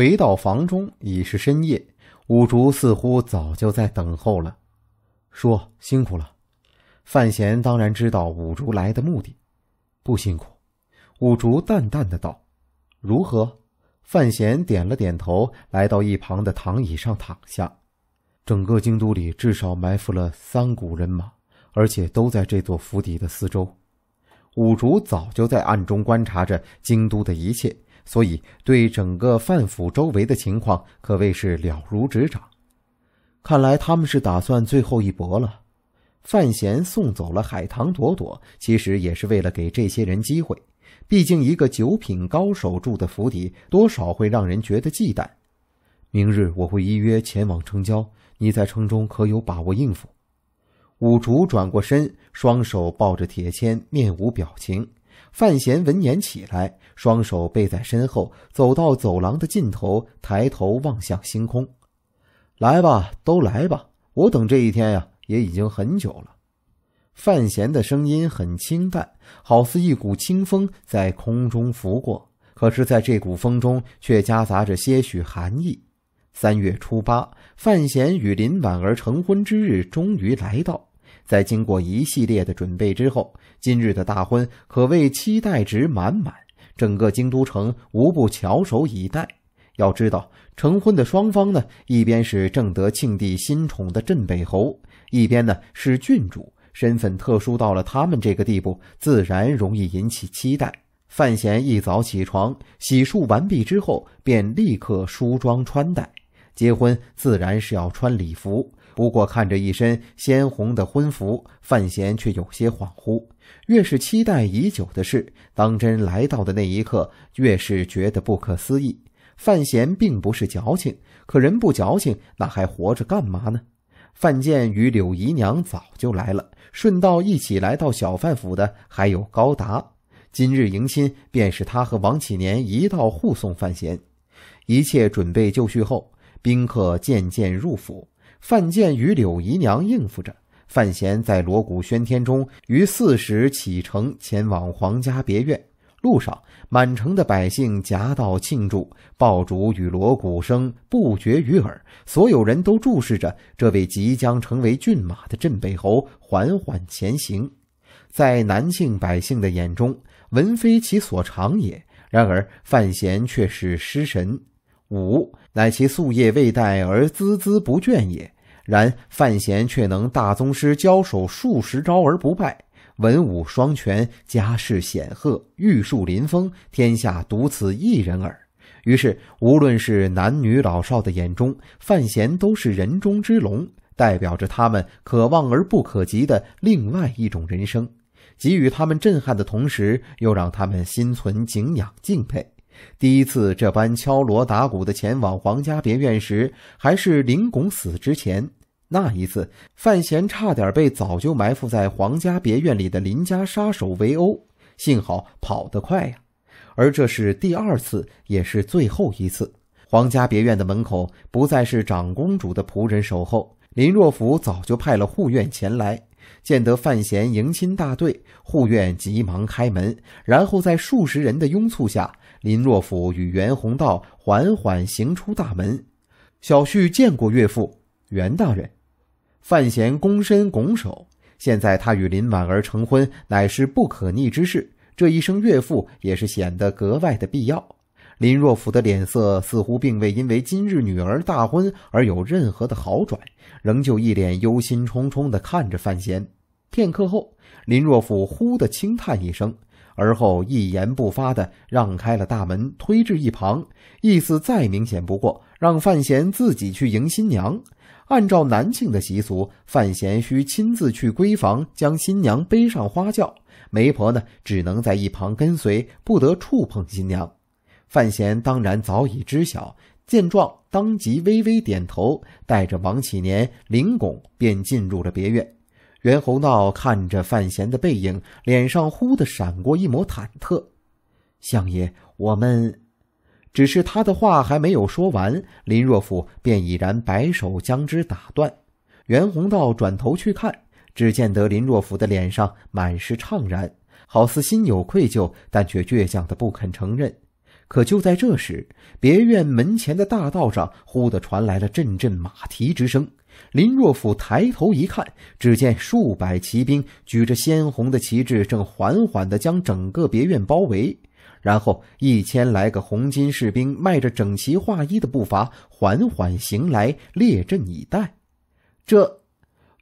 回到房中已是深夜，五竹似乎早就在等候了。说：“辛苦了。范闲当然知道五竹来的目的。不辛苦。五竹淡淡的道。如何？范闲点了点头，来到一旁的躺椅上躺下。整个京都里至少埋伏了三股人马，而且都在这座府邸的四周。五竹早就在暗中观察着京都的一切。所以，对整个范府周围的情况可谓是了如指掌。看来他们是打算最后一搏了。范闲送走了海棠朵朵，其实也是为了给这些人机会。毕竟一个九品高手住的府邸，多少会让人觉得忌惮。明日我会依约前往城郊，你在城中可有把握应付？五竹转过身，双手抱着铁签，面无表情。范闲闻言起来，双手背在身后，走到走廊的尽头，抬头望向星空。“来吧，都来吧，我等这一天呀，也已经很久了。”范闲的声音很清淡，好似一股清风在空中拂过，可是在这股风中却夹杂着些许寒意。三月初八，范闲与林婉儿成婚之日终于来到。在经过一系列的准备之后，今日的大婚可谓期待值满满，整个京都城无不翘首以待。要知道，成婚的双方呢，一边是正德庆帝新宠的镇北侯，一边呢是郡主，身份特殊到了他们这个地步，自然容易引起期待。范闲一早起床，洗漱完毕之后，便立刻梳妆穿戴。结婚自然是要穿礼服。不过看着一身鲜红的婚服，范闲却有些恍惚。越是期待已久的事，当真来到的那一刻，越是觉得不可思议。范闲并不是矫情，可人不矫情，那还活着干嘛呢？范建与柳姨娘早就来了，顺道一起来到小范府的还有高达。今日迎亲，便是他和王启年一道护送范闲。一切准备就绪后，宾客渐渐入府。范建与柳姨娘应付着，范闲在锣鼓喧天中于四时启程，前往皇家别院。路上满城的百姓夹道庆祝，爆竹与锣鼓声不绝于耳，所有人都注视着这位即将成为骏马的镇北侯缓缓前行。在南庆百姓的眼中，文非其所长也。然而范闲却是失神。五。乃其夙业未怠而孜孜不倦也。然范闲却能大宗师交手数十招而不败，文武双全，家世显赫，玉树临风，天下独此一人耳。于是，无论是男女老少的眼中，范闲都是人中之龙，代表着他们可望而不可及的另外一种人生，给予他们震撼的同时，又让他们心存敬仰、敬佩。第一次这般敲锣打鼓的前往皇家别院时，还是林拱死之前那一次，范闲差点被早就埋伏在皇家别院里的林家杀手围殴，幸好跑得快呀。而这是第二次，也是最后一次。皇家别院的门口不再是长公主的仆人守候，林若甫早就派了护院前来，见得范闲迎亲大队，护院急忙开门，然后在数十人的拥簇下。林若甫与袁宏道缓缓行出大门，小婿见过岳父袁大人。范闲躬身拱手。现在他与林婉儿成婚，乃是不可逆之事，这一声岳父也是显得格外的必要。林若甫的脸色似乎并未因为今日女儿大婚而有任何的好转，仍旧一脸忧心忡忡的看着范闲。片刻后，林若甫忽的轻叹一声。而后一言不发的让开了大门，推至一旁，意思再明显不过，让范闲自己去迎新娘。按照男性的习俗，范闲需亲自去闺房将新娘背上花轿，媒婆呢只能在一旁跟随，不得触碰新娘。范闲当然早已知晓，见状当即微微点头，带着王启年、林拱便进入了别院。袁洪道看着范闲的背影，脸上忽地闪过一抹忐忑。“相爷，我们……”只是他的话还没有说完，林若甫便已然摆手将之打断。袁宏道转头去看，只见得林若甫的脸上满是怅然，好似心有愧疚，但却倔强的不肯承认。可就在这时，别院门前的大道上，忽地传来了阵阵马蹄之声。林若甫抬头一看，只见数百骑兵举着鲜红的旗帜，正缓缓地将整个别院包围。然后，一千来个红巾士兵迈着整齐划一的步伐，缓缓行来，列阵以待。这，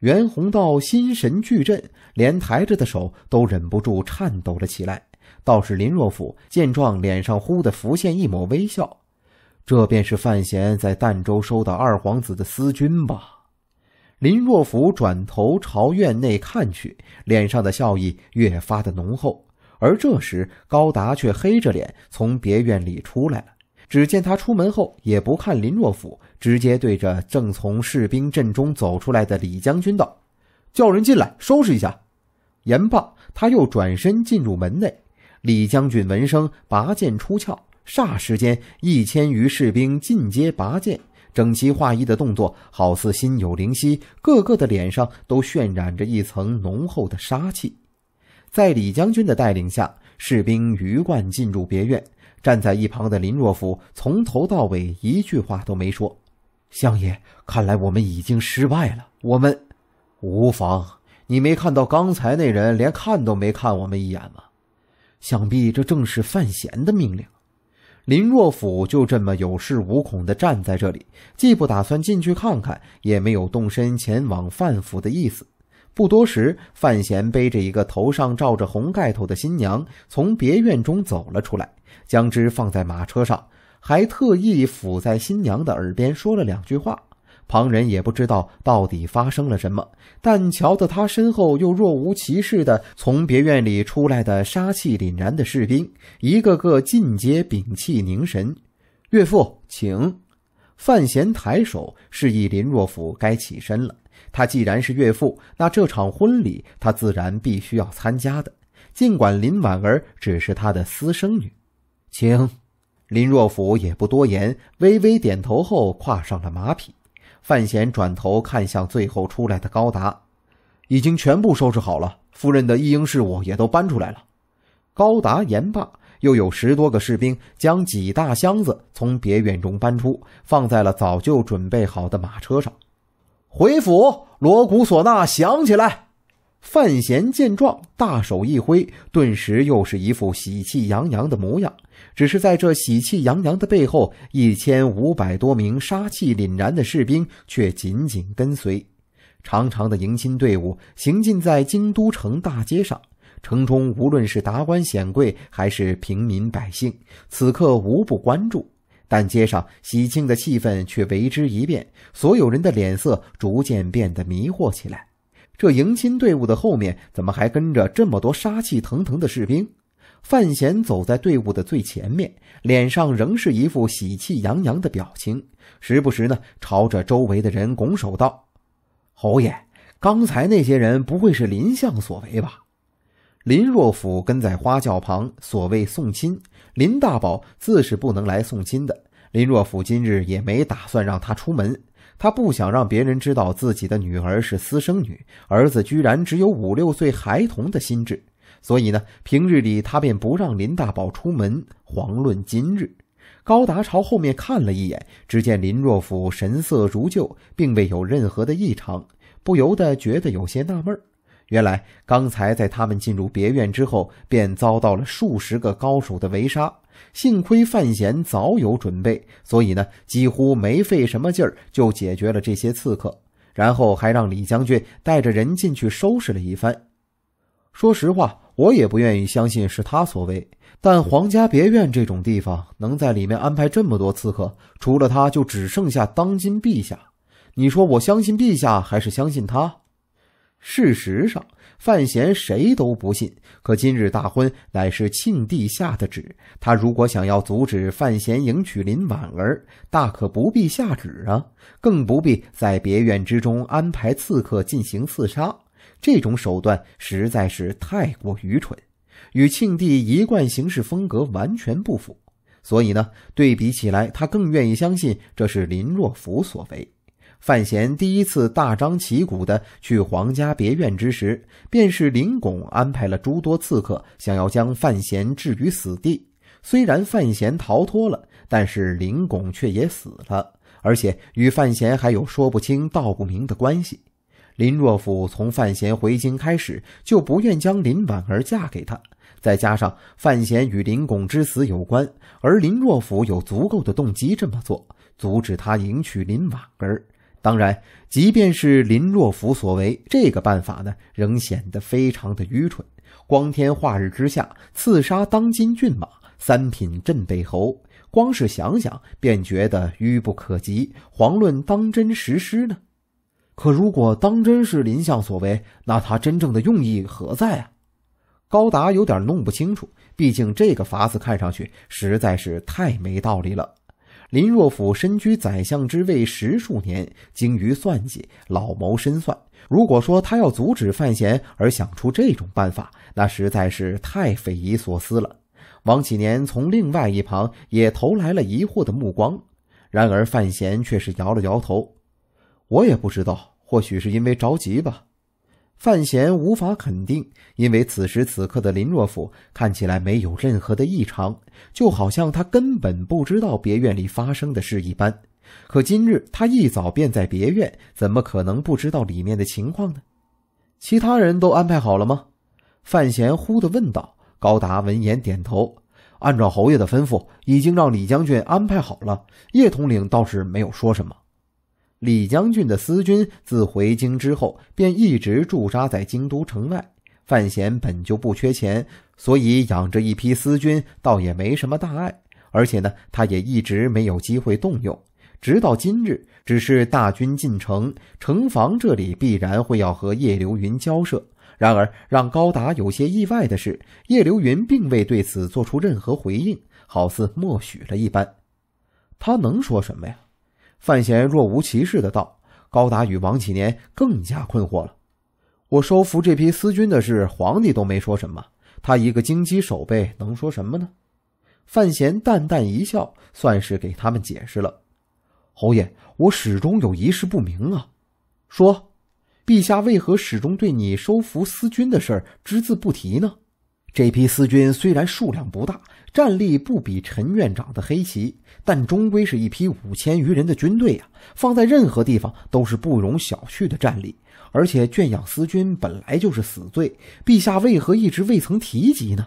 袁宏道心神俱震，连抬着的手都忍不住颤抖了起来。倒是林若甫见状，脸上忽地浮现一抹微笑。这便是范闲在儋州收到二皇子的私军吧。林若甫转头朝院内看去，脸上的笑意越发的浓厚。而这时，高达却黑着脸从别院里出来了。只见他出门后也不看林若甫，直接对着正从士兵阵中走出来的李将军道：“叫人进来收拾一下。”言罢，他又转身进入门内。李将军闻声拔剑出鞘，霎时间一千余士兵进阶拔剑。整齐划一的动作，好似心有灵犀，个个的脸上都渲染着一层浓厚的杀气。在李将军的带领下，士兵鱼贯进入别院。站在一旁的林若甫从头到尾一句话都没说。相爷，看来我们已经失败了。我们无妨，你没看到刚才那人连看都没看我们一眼吗？想必这正是范闲的命令。林若甫就这么有恃无恐地站在这里，既不打算进去看看，也没有动身前往范府的意思。不多时，范闲背着一个头上罩着红盖头的新娘从别院中走了出来，将之放在马车上，还特意附在新娘的耳边说了两句话。旁人也不知道到底发生了什么，但瞧得他身后又若无其事的从别院里出来的杀气凛然的士兵，一个个尽皆屏气凝神。岳父，请。范闲抬手示意林若甫该起身了。他既然是岳父，那这场婚礼他自然必须要参加的。尽管林婉儿只是他的私生女，请。林若甫也不多言，微微点头后跨上了马匹。范闲转头看向最后出来的高达，已经全部收拾好了，夫人的一应事物也都搬出来了。高达言罢，又有十多个士兵将几大箱子从别院中搬出，放在了早就准备好的马车上。回府，锣鼓唢呐响起来。范闲见状，大手一挥，顿时又是一副喜气洋洋的模样。只是在这喜气洋洋的背后，一千五百多名杀气凛然的士兵却紧紧跟随。长长的迎亲队伍行进在京都城大街上，城中无论是达官显贵还是平民百姓，此刻无不关注。但街上喜庆的气氛却为之一变，所有人的脸色逐渐变得迷惑起来。这迎亲队伍的后面怎么还跟着这么多杀气腾腾的士兵？范闲走在队伍的最前面，脸上仍是一副喜气洋洋的表情，时不时呢朝着周围的人拱手道：“侯爷，刚才那些人不会是林相所为吧？”林若甫跟在花轿旁，所谓送亲，林大宝自是不能来送亲的。林若甫今日也没打算让他出门。他不想让别人知道自己的女儿是私生女，儿子居然只有五六岁孩童的心智，所以呢，平日里他便不让林大宝出门。遑论今日，高达朝后面看了一眼，只见林若甫神色如旧，并未有任何的异常，不由得觉得有些纳闷。原来刚才在他们进入别院之后，便遭到了数十个高手的围杀。幸亏范闲早有准备，所以呢，几乎没费什么劲儿就解决了这些刺客，然后还让李将军带着人进去收拾了一番。说实话，我也不愿意相信是他所为，但皇家别院这种地方能在里面安排这么多刺客，除了他，就只剩下当今陛下。你说，我相信陛下还是相信他？事实上，范闲谁都不信。可今日大婚乃是庆帝下的旨，他如果想要阻止范闲迎娶林婉儿，大可不必下旨啊，更不必在别院之中安排刺客进行刺杀。这种手段实在是太过愚蠢，与庆帝一贯行事风格完全不符。所以呢，对比起来，他更愿意相信这是林若甫所为。范闲第一次大张旗鼓地去皇家别院之时，便是林巩安排了诸多刺客，想要将范闲置于死地。虽然范闲逃脱了，但是林巩却也死了，而且与范闲还有说不清道不明的关系。林若甫从范闲回京开始，就不愿将林婉儿嫁给他，再加上范闲与林巩之死有关，而林若甫有足够的动机这么做，阻止他迎娶林婉儿。当然，即便是林若甫所为，这个办法呢，仍显得非常的愚蠢。光天化日之下刺杀当今骏马、三品镇北侯，光是想想便觉得愚不可及，遑论当真实施呢？可如果当真是林相所为，那他真正的用意何在啊？高达有点弄不清楚，毕竟这个法子看上去实在是太没道理了。林若甫身居宰相之位十数年，精于算计，老谋深算。如果说他要阻止范闲而想出这种办法，那实在是太匪夷所思了。王启年从另外一旁也投来了疑惑的目光，然而范闲却是摇了摇头：“我也不知道，或许是因为着急吧。”范闲无法肯定，因为此时此刻的林若甫看起来没有任何的异常，就好像他根本不知道别院里发生的事一般。可今日他一早便在别院，怎么可能不知道里面的情况呢？其他人都安排好了吗？范闲忽地问道。高达闻言点头，按照侯爷的吩咐，已经让李将军安排好了。叶统领倒是没有说什么。李将军的私军自回京之后，便一直驻扎在京都城外。范闲本就不缺钱，所以养着一批私军倒也没什么大碍。而且呢，他也一直没有机会动用，直到今日，只是大军进城，城防这里必然会要和叶流云交涉。然而，让高达有些意外的是，叶流云并未对此做出任何回应，好似默许了一般。他能说什么呀？范闲若无其事的道：“高达与王启年更加困惑了。我收服这批私军的事，皇帝都没说什么，他一个京畿守备能说什么呢？”范闲淡淡一笑，算是给他们解释了：“侯爷，我始终有一事不明啊。说，陛下为何始终对你收服私军的事只字不提呢？”这批私军虽然数量不大，战力不比陈院长的黑旗，但终归是一批五千余人的军队呀，放在任何地方都是不容小觑的战力。而且圈养私军本来就是死罪，陛下为何一直未曾提及呢？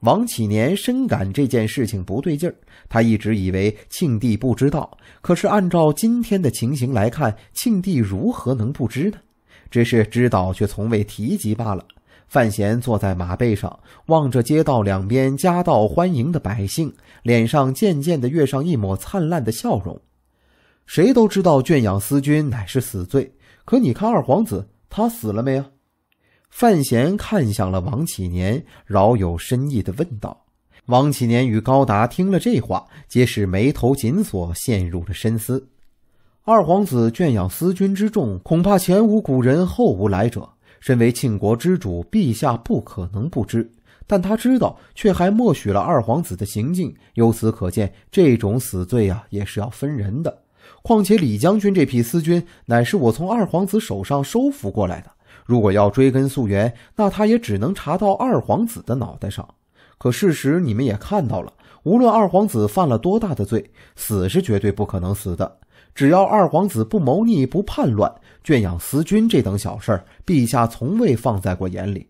王启年深感这件事情不对劲儿，他一直以为庆帝不知道，可是按照今天的情形来看，庆帝如何能不知呢？只是知道却从未提及罢了。范闲坐在马背上，望着街道两边夹道欢迎的百姓，脸上渐渐地跃上一抹灿烂的笑容。谁都知道圈养思君乃是死罪，可你看二皇子，他死了没有？范闲看向了王启年，饶有深意的问道。王启年与高达听了这话，皆是眉头紧锁，陷入了深思。二皇子圈养思君之众，恐怕前无古人，后无来者。身为庆国之主，陛下不可能不知，但他知道却还默许了二皇子的行径。由此可见，这种死罪啊，也是要分人的。况且李将军这批私军，乃是我从二皇子手上收服过来的。如果要追根溯源，那他也只能查到二皇子的脑袋上。可事实你们也看到了，无论二皇子犯了多大的罪，死是绝对不可能死的。只要二皇子不谋逆、不叛乱、圈养私军这等小事，陛下从未放在过眼里。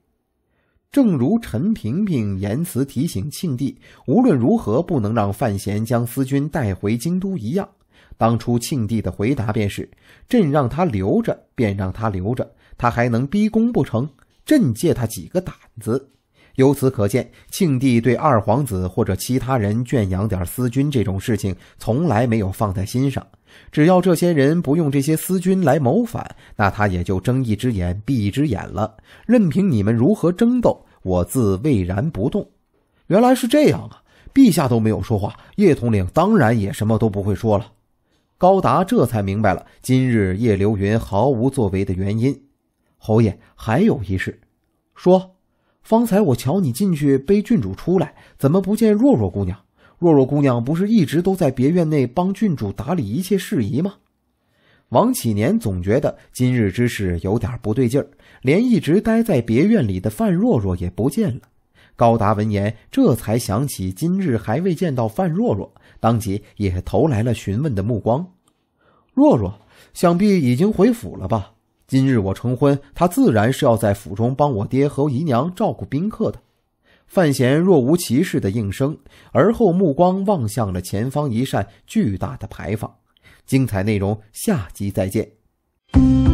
正如陈萍萍言辞提醒庆帝，无论如何不能让范闲将私军带回京都一样。当初庆帝的回答便是：“朕让他留着，便让他留着，他还能逼宫不成？朕借他几个胆子。”由此可见，庆帝对二皇子或者其他人圈养点私军这种事情，从来没有放在心上。只要这些人不用这些私军来谋反，那他也就睁一只眼闭一只眼了。任凭你们如何争斗，我自巍然不动。原来是这样啊！陛下都没有说话，叶统领当然也什么都不会说了。高达这才明白了今日叶流云毫无作为的原因。侯爷，还有一事，说。方才我瞧你进去背郡主出来，怎么不见若若姑娘？若若姑娘不是一直都在别院内帮郡主打理一切事宜吗？王启年总觉得今日之事有点不对劲儿，连一直待在别院里的范若若也不见了。高达闻言，这才想起今日还未见到范若若，当即也投来了询问的目光。若若，想必已经回府了吧？今日我成婚，他自然是要在府中帮我爹和姨娘照顾宾客的。范闲若无其事的应声，而后目光望向了前方一扇巨大的牌坊。精彩内容下集再见。